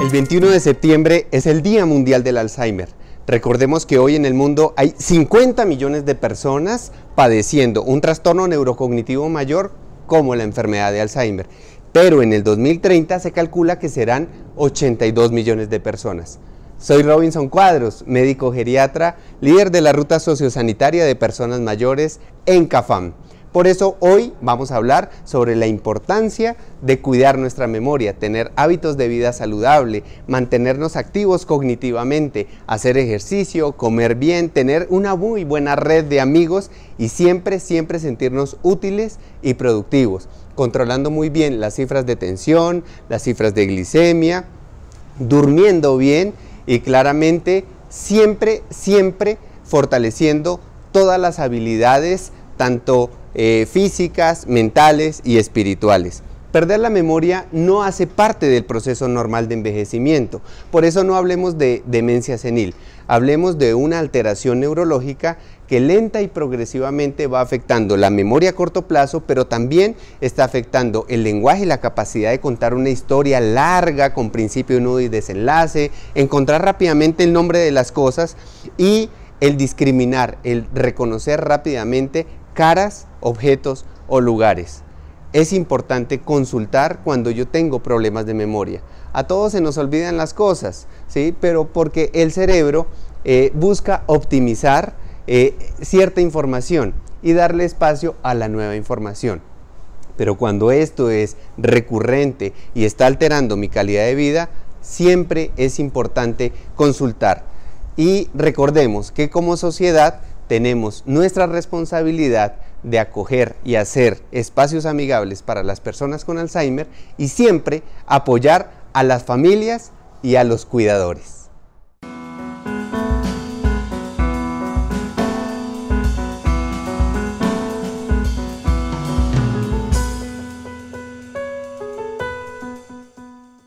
El 21 de septiembre es el Día Mundial del Alzheimer. Recordemos que hoy en el mundo hay 50 millones de personas padeciendo un trastorno neurocognitivo mayor como la enfermedad de Alzheimer. Pero en el 2030 se calcula que serán 82 millones de personas. Soy Robinson Cuadros, médico geriatra, líder de la ruta sociosanitaria de personas mayores en CAFAM. Por eso hoy vamos a hablar sobre la importancia de cuidar nuestra memoria, tener hábitos de vida saludable, mantenernos activos cognitivamente, hacer ejercicio, comer bien, tener una muy buena red de amigos y siempre, siempre sentirnos útiles y productivos, controlando muy bien las cifras de tensión, las cifras de glicemia, durmiendo bien y claramente siempre, siempre fortaleciendo todas las habilidades tanto eh, físicas, mentales y espirituales. Perder la memoria no hace parte del proceso normal de envejecimiento. Por eso no hablemos de demencia senil, hablemos de una alteración neurológica que lenta y progresivamente va afectando la memoria a corto plazo, pero también está afectando el lenguaje y la capacidad de contar una historia larga con principio, nudo y desenlace, encontrar rápidamente el nombre de las cosas y el discriminar, el reconocer rápidamente caras, objetos o lugares. Es importante consultar cuando yo tengo problemas de memoria. A todos se nos olvidan las cosas, ¿sí? pero porque el cerebro eh, busca optimizar eh, cierta información y darle espacio a la nueva información. Pero cuando esto es recurrente y está alterando mi calidad de vida, siempre es importante consultar. Y recordemos que como sociedad tenemos nuestra responsabilidad de acoger y hacer espacios amigables para las personas con Alzheimer y siempre apoyar a las familias y a los cuidadores.